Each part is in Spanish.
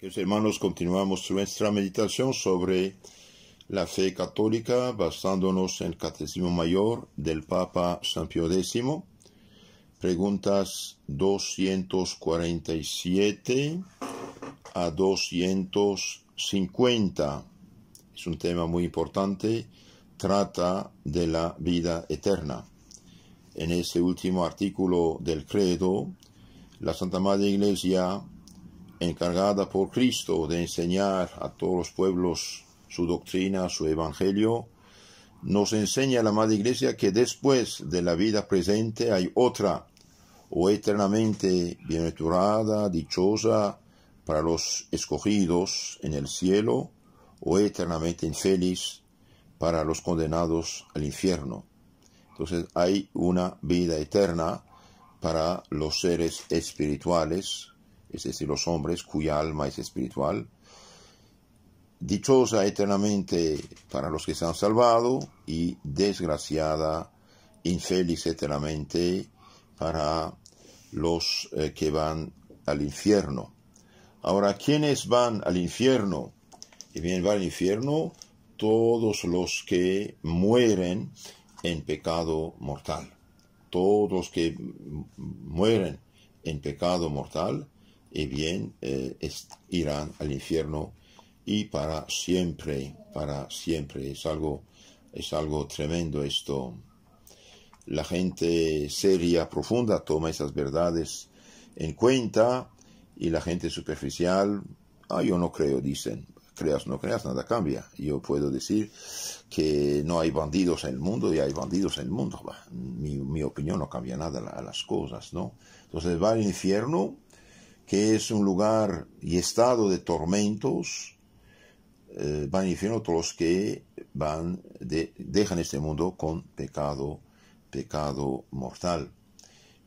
Queridos hermanos, continuamos nuestra meditación sobre la fe católica basándonos en el Catecismo Mayor del Papa San Pío X. Preguntas 247 a 250. Es un tema muy importante. Trata de la vida eterna. En ese último artículo del credo, la Santa Madre Iglesia encargada por Cristo de enseñar a todos los pueblos su doctrina, su evangelio, nos enseña la Madre Iglesia que después de la vida presente hay otra, o eternamente bienaventurada, dichosa para los escogidos en el cielo, o eternamente infeliz para los condenados al infierno. Entonces hay una vida eterna para los seres espirituales es decir, los hombres cuya alma es espiritual. Dichosa eternamente para los que se han salvado y desgraciada, infeliz eternamente para los eh, que van al infierno. Ahora, ¿quiénes van al infierno? Y bien, van al infierno todos los que mueren en pecado mortal. Todos los que mueren en pecado mortal y bien eh, es, irán al infierno y para siempre, para siempre. Es algo, es algo tremendo esto. La gente seria, profunda, toma esas verdades en cuenta y la gente superficial, ah, yo no creo, dicen. Creas, no creas, nada cambia. Yo puedo decir que no hay bandidos en el mundo y hay bandidos en el mundo. Mi, mi opinión no cambia nada a las cosas, ¿no? Entonces va al infierno que es un lugar y estado de tormentos, eh, van van infierno todos los que van de, dejan este mundo con pecado, pecado mortal.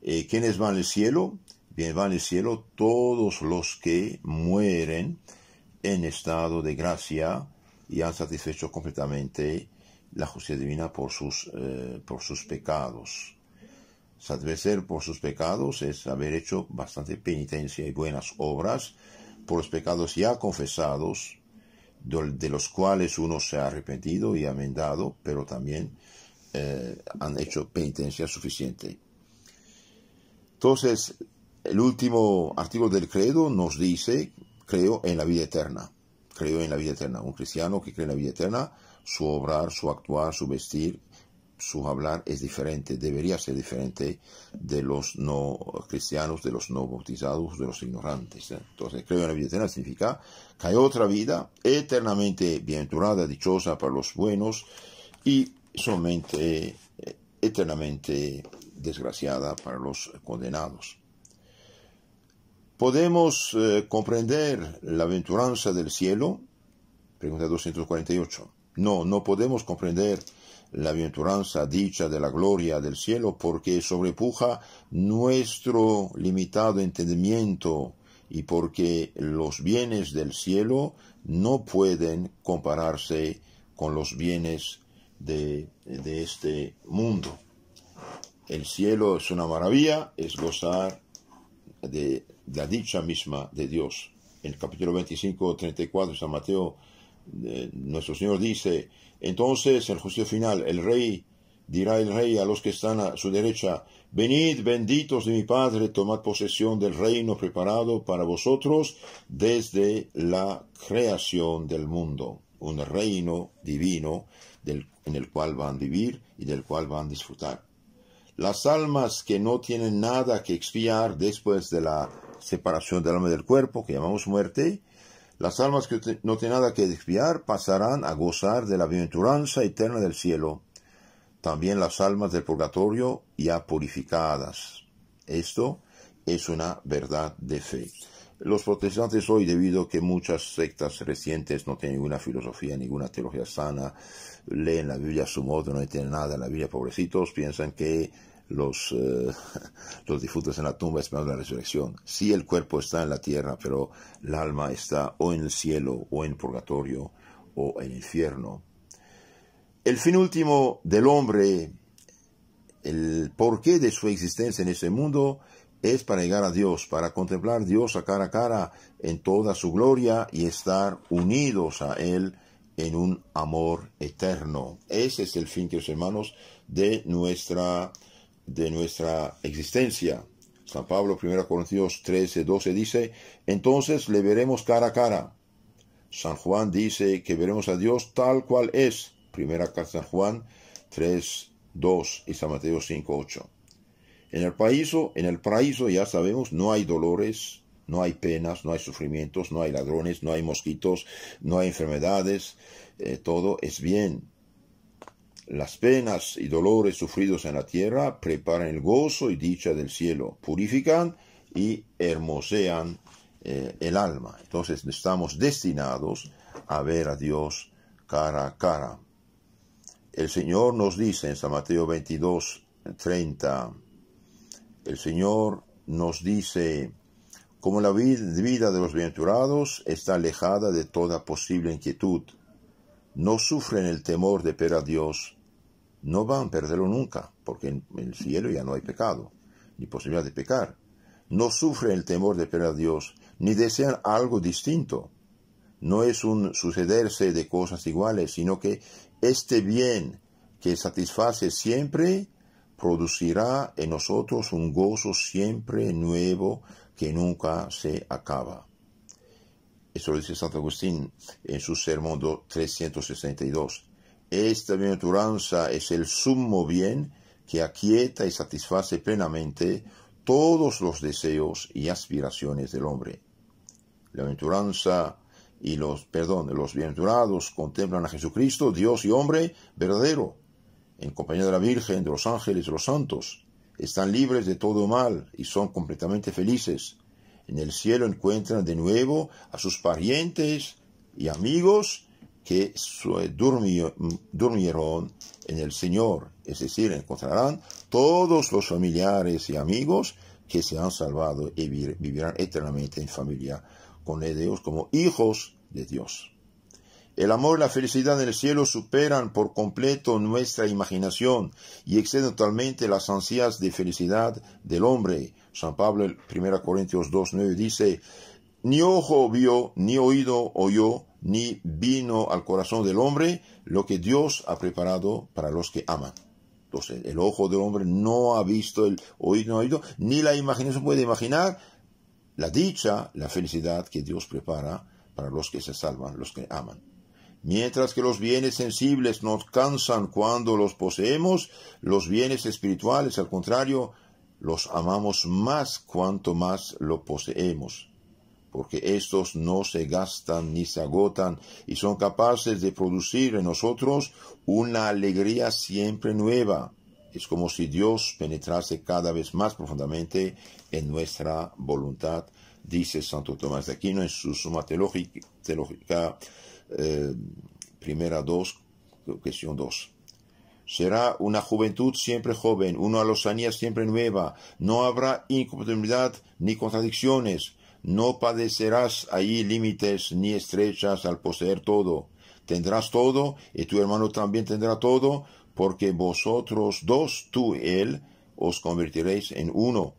Eh, ¿Quiénes van al cielo? Bien, van al cielo todos los que mueren en estado de gracia y han satisfecho completamente la justicia divina por sus, eh, por sus pecados ser por sus pecados es haber hecho bastante penitencia y buenas obras por los pecados ya confesados, de los cuales uno se ha arrepentido y amendado, pero también eh, han hecho penitencia suficiente. Entonces, el último artículo del credo nos dice, creo en la vida eterna, creo en la vida eterna. Un cristiano que cree en la vida eterna, su obrar, su actuar, su vestir, su hablar es diferente, debería ser diferente de los no cristianos, de los no bautizados, de los ignorantes. ¿eh? Entonces, creo en la vida eterna significa que hay otra vida eternamente bienaventurada, dichosa para los buenos y solamente eh, eternamente desgraciada para los condenados. ¿Podemos eh, comprender la aventuranza del cielo? Pregunta 248. No, no podemos comprender la aventuranza dicha de la gloria del cielo, porque sobrepuja nuestro limitado entendimiento y porque los bienes del cielo no pueden compararse con los bienes de, este mundo. El cielo es una maravilla, es gozar de, la dicha misma de Dios. El capítulo 25, 34 de San Mateo eh, nuestro Señor dice, entonces el juicio final, el rey dirá el rey a los que están a su derecha, venid benditos de mi Padre, tomad posesión del reino preparado para vosotros desde la creación del mundo, un reino divino en el cual van a vivir y del cual van a disfrutar. Las almas que no tienen nada que expiar después de la separación del alma del cuerpo, que llamamos muerte, las almas que no tienen nada que desviar pasarán a gozar de la bienaventuranza eterna del cielo. También las almas del purgatorio ya purificadas. Esto es una verdad de fe. Los protestantes hoy, debido a que muchas sectas recientes no tienen ninguna filosofía, ninguna teología sana, leen la Biblia a su modo, no tienen nada en la Biblia, pobrecitos, piensan que los, eh, los difuntos en la tumba esperando la resurrección. si el cuerpo está en la tierra, pero el alma está o en el cielo, o en purgatorio, o en el infierno. El fin último del hombre, el porqué de su existencia en este mundo, es para llegar a Dios, para contemplar a Dios a cara a cara en toda su gloria y estar unidos a Él en un amor eterno. Ese es el fin, queridos hermanos, de nuestra de nuestra existencia. San Pablo, 1 Corintios 13, 12 dice, entonces le veremos cara a cara. San Juan dice que veremos a Dios tal cual es. Primera carta San Juan 3, 2 y San Mateo 5, 8. En el paraíso, en el paraíso ya sabemos, no hay dolores, no hay penas, no hay sufrimientos, no hay ladrones, no hay mosquitos, no hay enfermedades, eh, todo es bien. Las penas y dolores sufridos en la tierra preparan el gozo y dicha del cielo, purifican y hermosean eh, el alma. Entonces estamos destinados a ver a Dios cara a cara. El Señor nos dice en San Mateo 22, 30, el Señor nos dice, como la vida de los bienaventurados está alejada de toda posible inquietud, no sufren el temor de ver a Dios, no van a perderlo nunca, porque en el cielo ya no hay pecado, ni posibilidad de pecar. No sufren el temor de perder a Dios, ni desean algo distinto. No es un sucederse de cosas iguales, sino que este bien que satisface siempre producirá en nosotros un gozo siempre nuevo que nunca se acaba. Eso lo dice Santo Agustín en su sermón 362. Esta bienaventuranza es el sumo bien que aquieta y satisface plenamente todos los deseos y aspiraciones del hombre. La bienaventuranza y los, perdón, los bienaventurados contemplan a Jesucristo, Dios y hombre verdadero, en compañía de la Virgen, de los ángeles, de los santos. Están libres de todo mal y son completamente felices. En el cielo encuentran de nuevo a sus parientes y amigos que durmieron en el Señor, es decir, encontrarán todos los familiares y amigos que se han salvado y vivirán eternamente en familia con Dios como hijos de Dios. El amor y la felicidad en el cielo superan por completo nuestra imaginación y exceden totalmente las ansias de felicidad del hombre. San Pablo, 1 Corintios 2.9 dice, ni ojo vio, ni oído oyó, ni vino al corazón del hombre lo que Dios ha preparado para los que aman. Entonces, el ojo del hombre no ha visto, el oído no ha oído, ni la imaginación puede imaginar la dicha, la felicidad que Dios prepara para los que se salvan, los que aman. Mientras que los bienes sensibles nos cansan cuando los poseemos, los bienes espirituales, al contrario, los amamos más cuanto más lo poseemos porque estos no se gastan ni se agotan y son capaces de producir en nosotros una alegría siempre nueva. Es como si Dios penetrase cada vez más profundamente en nuestra voluntad, dice Santo Tomás de Aquino en su Suma Teológica, eh, Primera dos, cuestión 2. Será una juventud siempre joven, una lozanía siempre nueva, no habrá incompatibilidad ni contradicciones, no padecerás allí límites ni estrechas al poseer todo. Tendrás todo y tu hermano también tendrá todo, porque vosotros dos, tú y él, os convertiréis en uno.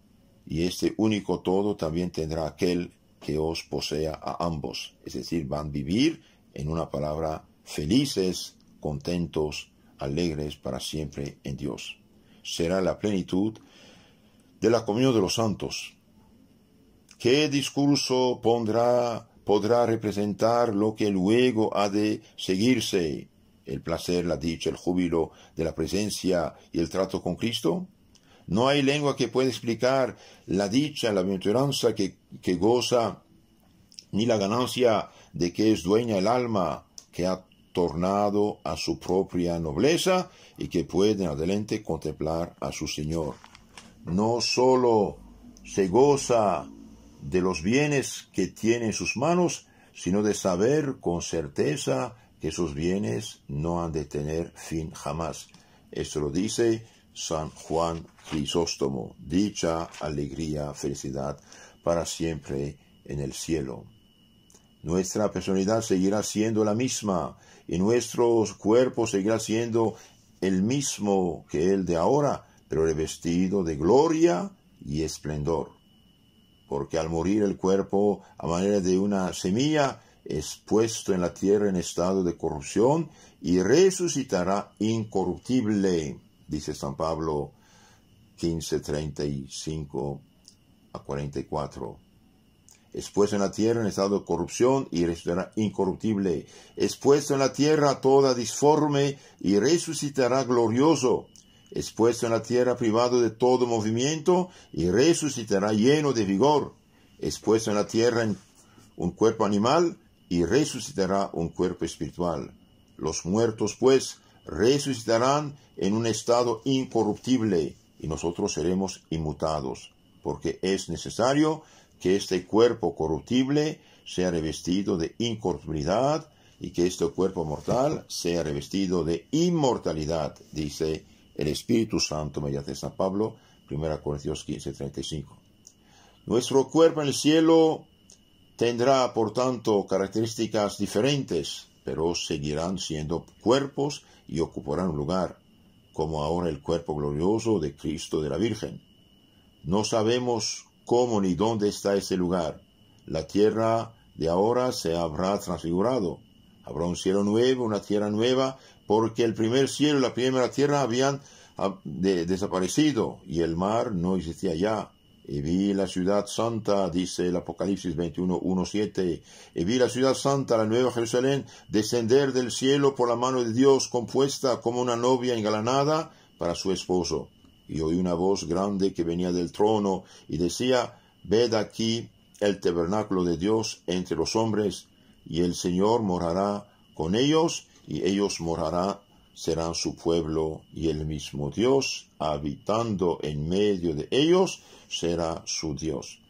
Y este único todo también tendrá aquel que os posea a ambos. Es decir, van a vivir, en una palabra, felices, contentos, alegres para siempre en Dios. Será la plenitud de la comunión de los santos ¿Qué discurso pondrá, podrá representar lo que luego ha de seguirse? ¿El placer, la dicha, el júbilo de la presencia y el trato con Cristo? No hay lengua que pueda explicar la dicha, la bienaventuranza que, que goza, ni la ganancia de que es dueña el alma que ha tornado a su propia nobleza y que puede adelante contemplar a su Señor. No sólo se goza de los bienes que tiene en sus manos, sino de saber con certeza que sus bienes no han de tener fin jamás. Esto lo dice San Juan Crisóstomo. Dicha alegría, felicidad para siempre en el cielo. Nuestra personalidad seguirá siendo la misma y nuestro cuerpo seguirá siendo el mismo que el de ahora, pero revestido de gloria y esplendor porque al morir el cuerpo a manera de una semilla es puesto en la tierra en estado de corrupción y resucitará incorruptible, dice San Pablo 15, 35 a 44. Es puesto en la tierra en estado de corrupción y resucitará incorruptible. Es puesto en la tierra toda disforme y resucitará glorioso expuesto en la tierra privado de todo movimiento, y resucitará lleno de vigor, expuesto en la tierra en un cuerpo animal, y resucitará un cuerpo espiritual. Los muertos, pues, resucitarán en un estado incorruptible, y nosotros seremos inmutados, porque es necesario que este cuerpo corruptible sea revestido de incorruptibilidad y que este cuerpo mortal sea revestido de inmortalidad, dice el Espíritu Santo mediante San Pablo, 1 Corintios 15, 35. Nuestro cuerpo en el cielo tendrá, por tanto, características diferentes, pero seguirán siendo cuerpos y ocuparán un lugar, como ahora el cuerpo glorioso de Cristo de la Virgen. No sabemos cómo ni dónde está ese lugar. La tierra de ahora se habrá transfigurado. Habrá un cielo nuevo, una tierra nueva, porque el primer cielo y la primera tierra habían ah, desaparecido y el mar no existía ya. Y vi la ciudad santa, dice el Apocalipsis 21.1.7... Y vi la ciudad santa, la nueva Jerusalén, descender del cielo por la mano de Dios, compuesta como una novia engalanada para su esposo. Y oí una voz grande que venía del trono y decía, Ved aquí el tabernáculo de Dios entre los hombres, y el Señor morará con ellos, y ellos morarán, serán su pueblo, y el mismo Dios, habitando en medio de ellos, será su Dios.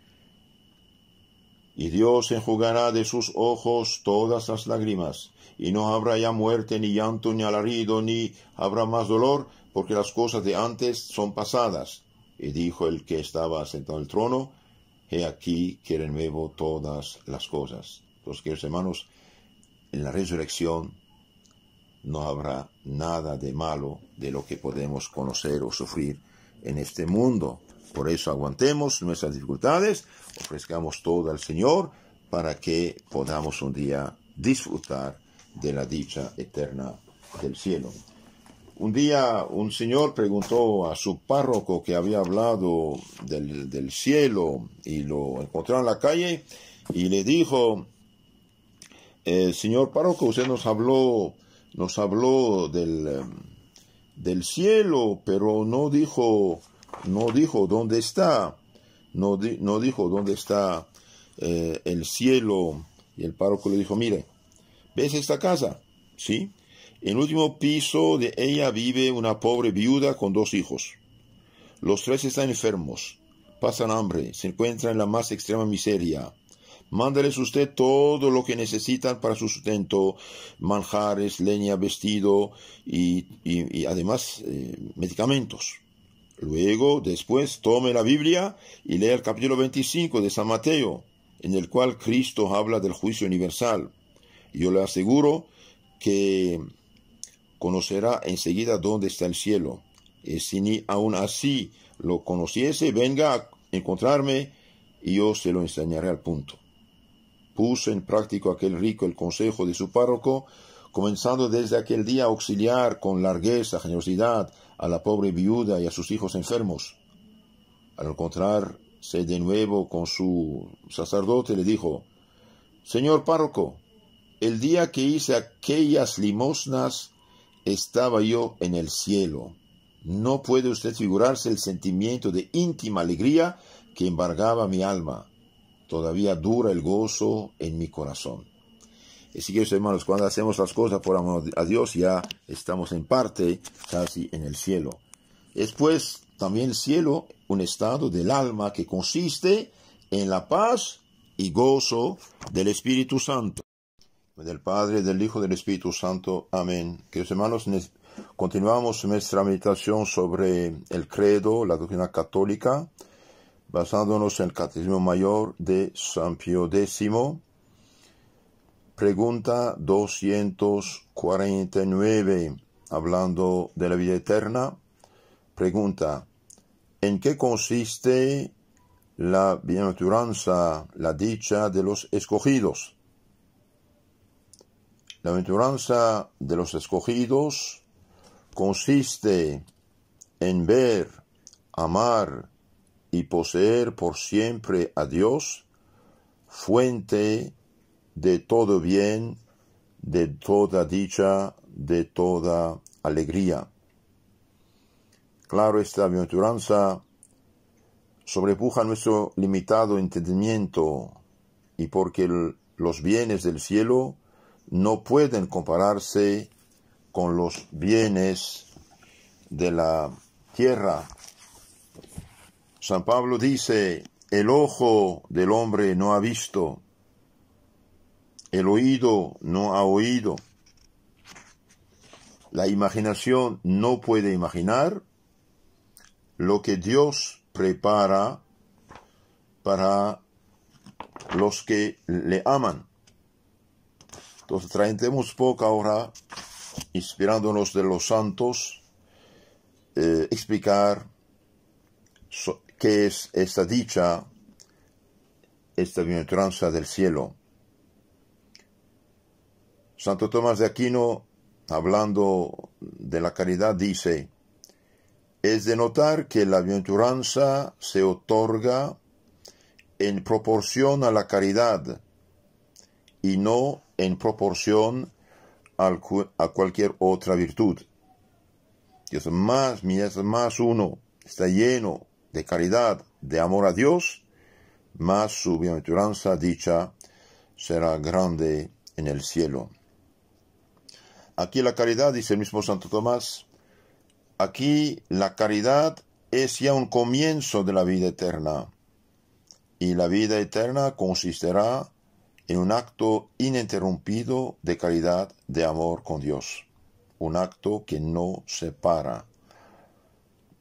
Y Dios enjugará de sus ojos todas las lágrimas, y no habrá ya muerte, ni llanto, ni alarido, ni habrá más dolor, porque las cosas de antes son pasadas. Y dijo el que estaba sentado en el trono, he aquí que renuevo todas las cosas. los queridos hermanos, en la resurrección no habrá nada de malo de lo que podemos conocer o sufrir en este mundo. Por eso aguantemos nuestras dificultades, ofrezcamos todo al Señor para que podamos un día disfrutar de la dicha eterna del cielo. Un día un señor preguntó a su párroco que había hablado del, cielo y lo encontró en la calle y le dijo, el eh, señor párroco, usted nos habló nos habló del, em, del cielo, pero no dijo, no dijo dónde está, no, no dijo dónde está eh, el cielo. Y el párroco le dijo, mire, ¿ves esta casa? Sí. En el último piso de ella vive una pobre viuda con dos hijos. Los tres están enfermos, pasan hambre, se encuentran en la más extrema miseria. Mándales usted todo lo que necesitan para su sustento, manjares, leña, vestido y, además eh, medicamentos. Luego, después, tome la Biblia y lea el capítulo 25 de San Mateo, en el cual Cristo habla del juicio universal. Yo le aseguro que conocerá enseguida dónde está el cielo. Y eh, si ni aún así lo conociese, venga a encontrarme y yo se lo enseñaré al punto puso en práctica aquel rico el consejo de su párroco, comenzando desde aquel día a auxiliar con largueza, generosidad a la pobre viuda y a sus hijos enfermos. Al encontrarse de nuevo con su sacerdote, le dijo, Señor párroco, el día que hice aquellas limosnas, estaba yo en el cielo. No puede usted figurarse el sentimiento de íntima alegría que embargaba mi alma todavía dura el gozo en mi corazón. Así que, hermanos, cuando hacemos las cosas por amor a Dios, ya estamos en parte casi en el cielo. Es pues también el cielo un estado del alma que consiste en la paz y gozo del Espíritu Santo. Del Padre, del Hijo, del Espíritu Santo. Amén. Queridos hermanos, continuamos nuestra meditación sobre el credo, la doctrina católica basándonos en el Catecismo Mayor de San Pío X, pregunta 249, hablando de la vida eterna, pregunta, ¿en qué consiste la bienaventuranza, la dicha de los escogidos? La aventuranza de los escogidos consiste en ver, amar y poseer por siempre a Dios, fuente de todo bien, de toda dicha, de toda alegría. Claro, esta aventuranza sobrepuja nuestro limitado entendimiento y porque los bienes del cielo no pueden compararse con los bienes de la tierra. San Pablo dice, el ojo del hombre no ha visto, el oído no ha oído, la imaginación no puede imaginar lo que Dios prepara para los que le aman. Entonces traemos poco ahora, inspirándonos de los santos, eh, explicar ¿Qué es esta dicha, esta bienaventuranza del cielo? Santo Tomás de Aquino, hablando de la caridad, dice, es de notar que la bienaventuranza se otorga en proporción a la caridad y no en proporción a cualquier otra virtud. Dios más, mi es más uno, está lleno de caridad, de amor a Dios, más su bienaventuranza dicha será grande en el cielo. Aquí la caridad, dice el mismo Santo Tomás, aquí la caridad es ya un comienzo de la vida eterna. Y la vida eterna consistirá en un acto ininterrumpido de caridad, de amor con Dios. Un acto que no se para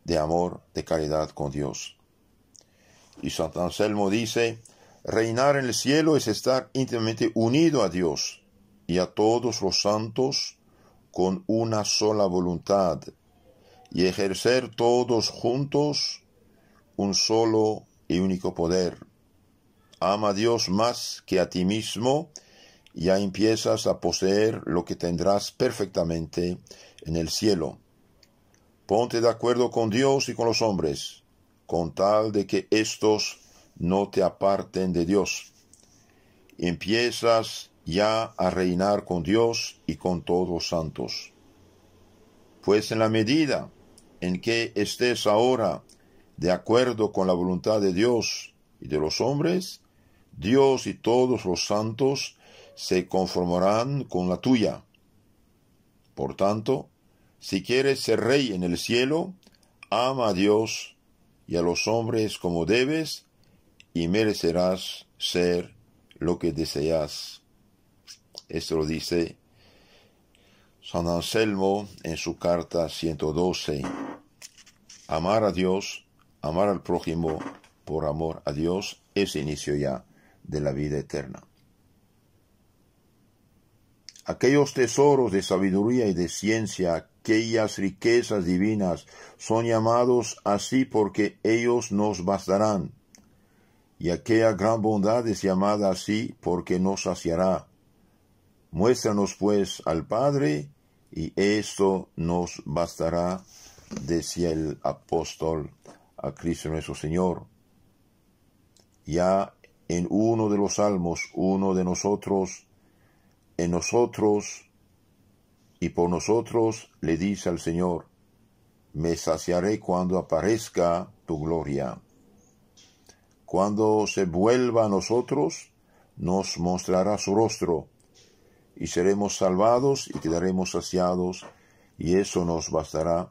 de amor, de caridad con Dios. Y San Anselmo dice, reinar en el cielo es estar íntimamente unido a Dios y a todos los santos con una sola voluntad y ejercer todos juntos un solo y único poder. Ama a Dios más que a ti mismo, y ya empiezas a poseer lo que tendrás perfectamente en el cielo. Ponte de acuerdo con Dios y con los hombres, con tal de que éstos no te aparten de Dios. Empiezas ya a reinar con Dios y con todos los santos. Pues en la medida en que estés ahora de acuerdo con la voluntad de Dios y de los hombres, Dios y todos los santos se conformarán con la tuya. Por tanto, si quieres ser rey en el cielo, ama a Dios y a los hombres como debes, y merecerás ser lo que deseas. Esto lo dice San Anselmo en su carta 112. Amar a Dios, amar al prójimo por amor a Dios es inicio ya de la vida eterna. Aquellos tesoros de sabiduría y de ciencia aquellas riquezas divinas, son llamados así porque ellos nos bastarán. Y aquella gran bondad es llamada así porque nos saciará. Muéstranos pues al Padre, y esto nos bastará, decía el apóstol a Cristo nuestro Señor. Ya en uno de los salmos, uno de nosotros, en nosotros y por nosotros le dice al Señor, me saciaré cuando aparezca tu gloria. Cuando se vuelva a nosotros, nos mostrará su rostro, y seremos salvados y quedaremos saciados, y eso nos bastará,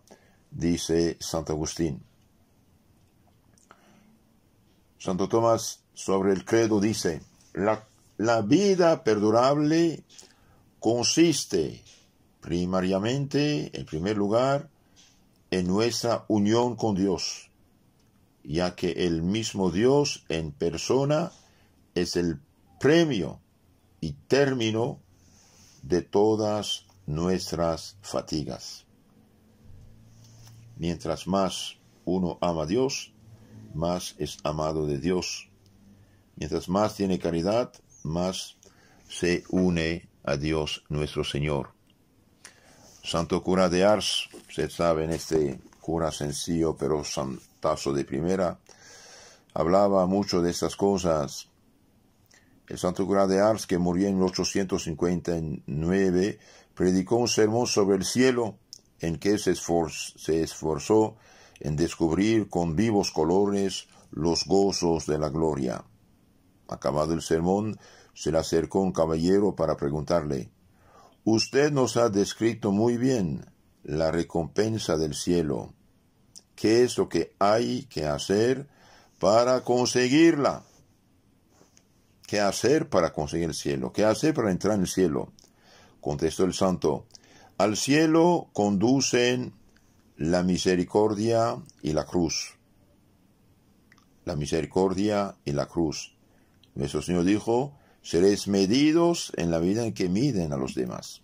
dice Santo Agustín. Santo Tomás sobre el credo dice, la, la vida perdurable consiste primariamente, en primer lugar, en nuestra unión con Dios, ya que el mismo Dios en persona es el premio y término de todas nuestras fatigas. Mientras más uno ama a Dios, más es amado de Dios. Mientras más tiene caridad, más se une a Dios nuestro Señor. Santo cura de Ars, se sabe en este cura sencillo pero santazo de primera, hablaba mucho de estas cosas. El santo cura de Ars, que murió en 859, predicó un sermón sobre el cielo en que se esforzó en descubrir con vivos colores los gozos de la gloria. Acabado el sermón, se le acercó un caballero para preguntarle Usted nos ha descrito muy bien la recompensa del cielo. ¿Qué es lo que hay que hacer para conseguirla? ¿Qué hacer para conseguir el cielo? ¿Qué hacer para entrar en el cielo? Contestó el santo, al cielo conducen la misericordia y la cruz. La misericordia y la cruz. Nuestro Señor dijo, Seréis medidos en la vida en que miden a los demás.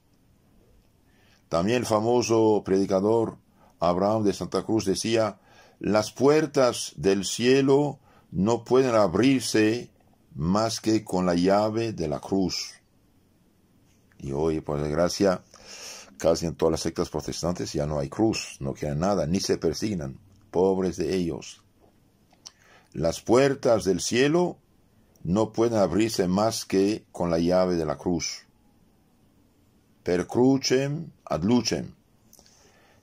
También el famoso predicador Abraham de Santa Cruz decía, las puertas del cielo no pueden abrirse más que con la llave de la cruz. Y hoy, por desgracia, casi en todas las sectas protestantes ya no hay cruz, no quieren nada, ni se persignan. Pobres de ellos. Las puertas del cielo no pueden abrirse más que con la llave de la cruz. Per crucem ad lucem.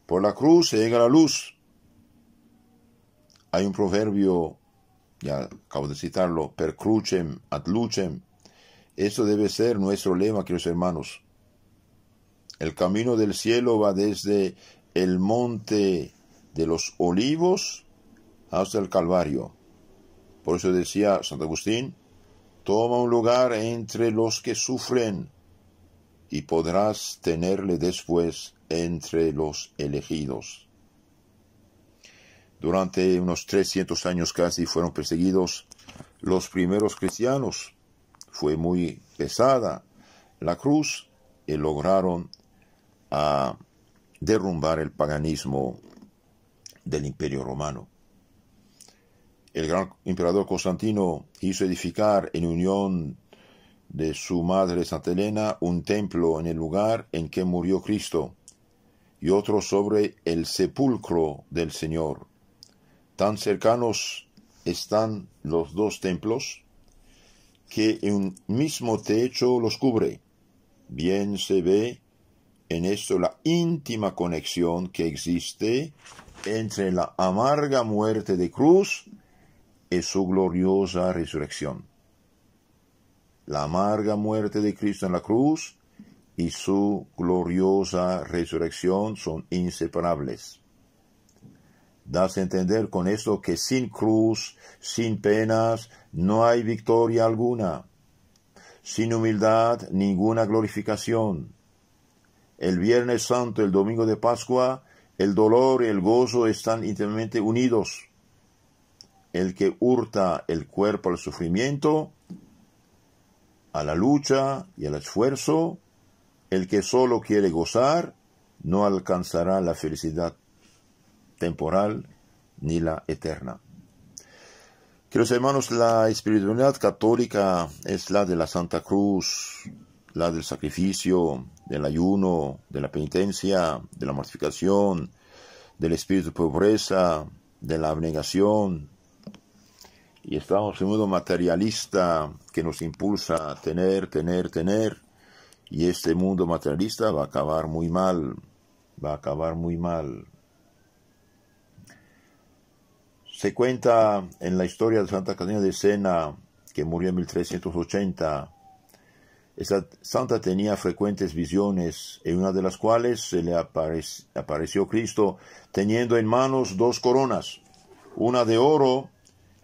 Por la cruz se llega la luz. Hay un proverbio, ya acabo de citarlo, per crucem ad lucem. Eso debe ser nuestro lema, queridos hermanos. El camino del cielo va desde el monte de los olivos hasta el Calvario. Por eso decía Santo Agustín, Toma un lugar entre los que sufren y podrás tenerle después entre los elegidos. Durante unos 300 años casi fueron perseguidos los primeros cristianos. Fue muy pesada la cruz y lograron ah, derrumbar el paganismo del imperio romano el gran emperador Constantino hizo edificar en unión de su madre Santa Elena un templo en el lugar en que murió Cristo y otro sobre el sepulcro del Señor. Tan cercanos están los dos templos que un mismo techo los cubre. Bien se ve en esto la íntima conexión que existe entre la amarga muerte de cruz es su gloriosa resurrección, la amarga muerte de Cristo en la cruz y su gloriosa resurrección son inseparables. Das a entender con esto que sin cruz, sin penas, no hay victoria alguna. Sin humildad, ninguna glorificación. El Viernes Santo, el Domingo de Pascua, el dolor y el gozo están íntimamente unidos el que hurta el cuerpo al sufrimiento, a la lucha y al esfuerzo, el que solo quiere gozar, no alcanzará la felicidad temporal ni la eterna. Queridos hermanos, la espiritualidad católica es la de la Santa Cruz, la del sacrificio, del ayuno, de la penitencia, de la mortificación, del espíritu de pobreza, de la abnegación, y estamos en un mundo materialista que nos impulsa a tener, tener, tener, y este mundo materialista va a acabar muy mal, va a acabar muy mal. Se cuenta en la historia de Santa Catalina de Sena, que murió en 1380, esta santa tenía frecuentes visiones, en una de las cuales se le apareció Cristo teniendo en manos dos coronas, una de oro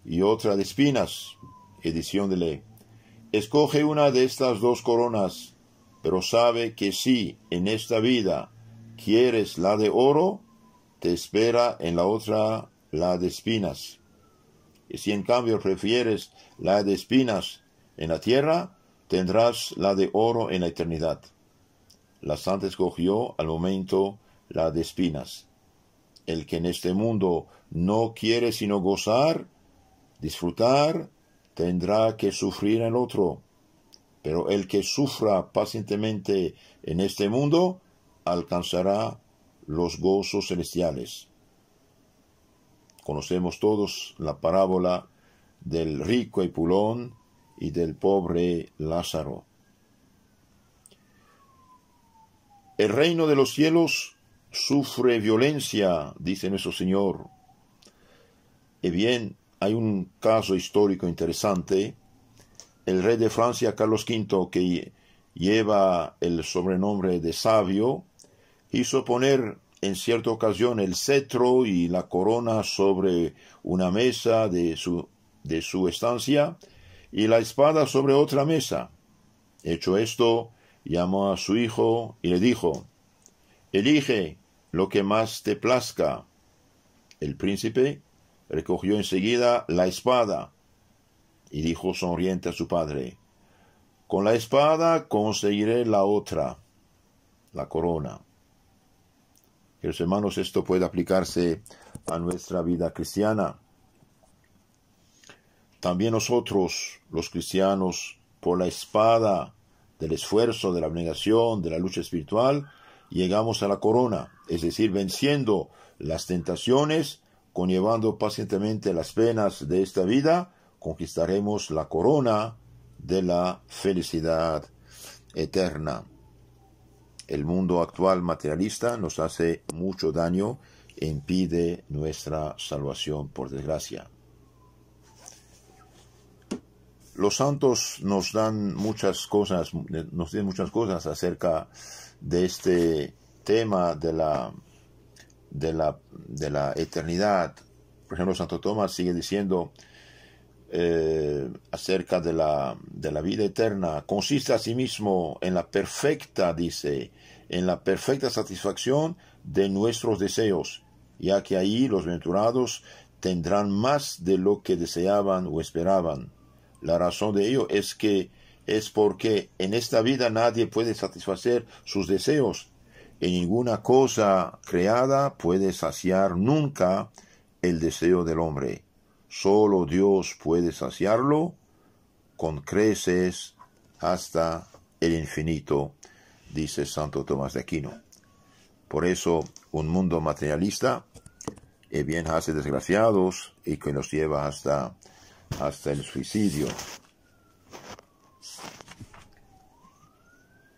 y otra de espinas, edición de ley. Escoge una de estas dos coronas, pero sabe que si en esta vida quieres la de oro, te espera en la otra la de espinas. Y si en cambio prefieres la de espinas en la tierra, tendrás la de oro en la eternidad. La santa escogió al momento la de espinas. El que en este mundo no quiere sino gozar Disfrutar tendrá que sufrir el otro, pero el que sufra pacientemente en este mundo alcanzará los gozos celestiales. Conocemos todos la parábola del rico Epulón y del pobre Lázaro. El reino de los cielos sufre violencia, dice nuestro Señor. Y eh bien, hay un caso histórico interesante. El rey de Francia, Carlos V, que lleva el sobrenombre de sabio, hizo poner en cierta ocasión el cetro y la corona sobre una mesa de su, de su estancia y la espada sobre otra mesa. Hecho esto, llamó a su hijo y le dijo, Elige lo que más te plazca. El príncipe recogió enseguida la espada y dijo sonriente a su padre, Con la espada conseguiré la otra, la corona. Queridos hermanos, esto puede aplicarse a nuestra vida cristiana. También nosotros, los cristianos, por la espada del esfuerzo, de la abnegación, de la lucha espiritual, llegamos a la corona, es decir, venciendo las tentaciones conllevando pacientemente las penas de esta vida, conquistaremos la corona de la felicidad eterna. El mundo actual materialista nos hace mucho daño e impide nuestra salvación, por desgracia. Los santos nos dan muchas cosas, nos dicen muchas cosas acerca de este tema de la de la, de la eternidad. Por ejemplo, Santo Tomás sigue diciendo eh, acerca de la, vida eterna, consiste asimismo en la perfecta, dice, en la perfecta satisfacción de nuestros deseos, ya que ahí los venturados tendrán más de lo que deseaban o esperaban. La razón de ello es que es porque en esta vida nadie puede satisfacer sus deseos, y ninguna cosa creada puede saciar nunca el deseo del hombre. Solo Dios puede saciarlo con creces hasta el infinito, dice Santo Tomás de Aquino. Por eso, un mundo materialista es eh, bien hace desgraciados y que nos lleva hasta, hasta el suicidio.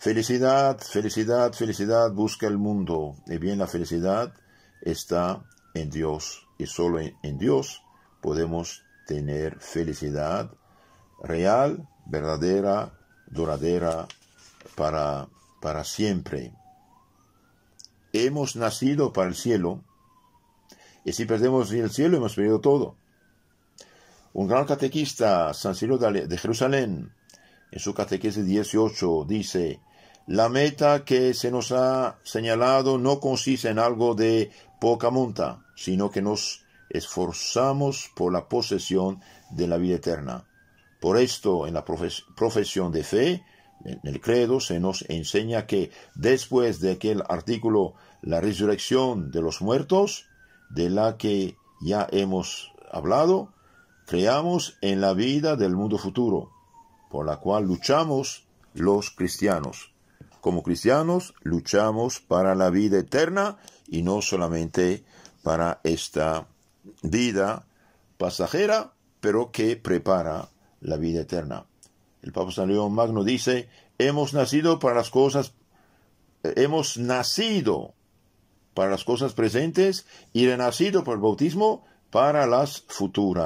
Felicidad, felicidad, felicidad, busca el mundo. Y bien, la felicidad está en Dios. Y solo en, Dios podemos tener felicidad real, verdadera, duradera, para, para siempre. Hemos nacido para el cielo. Y si perdemos el cielo, hemos perdido todo. Un gran catequista, San de Jerusalén, en su catequesis 18, dice, la meta que se nos ha señalado no consiste en algo de poca monta, sino que nos esforzamos por la posesión de la vida eterna. Por esto, en la profesión de fe, en el credo, se nos enseña que después de aquel artículo, la resurrección de los muertos, de la que ya hemos hablado, creamos en la vida del mundo futuro, por la cual luchamos los cristianos como cristianos luchamos para la vida eterna y no solamente para esta vida pasajera, pero que prepara la vida eterna. El Papa San León Magno dice, hemos nacido para las cosas, eh, hemos nacido para las cosas presentes y renacido por el bautismo para las futuras.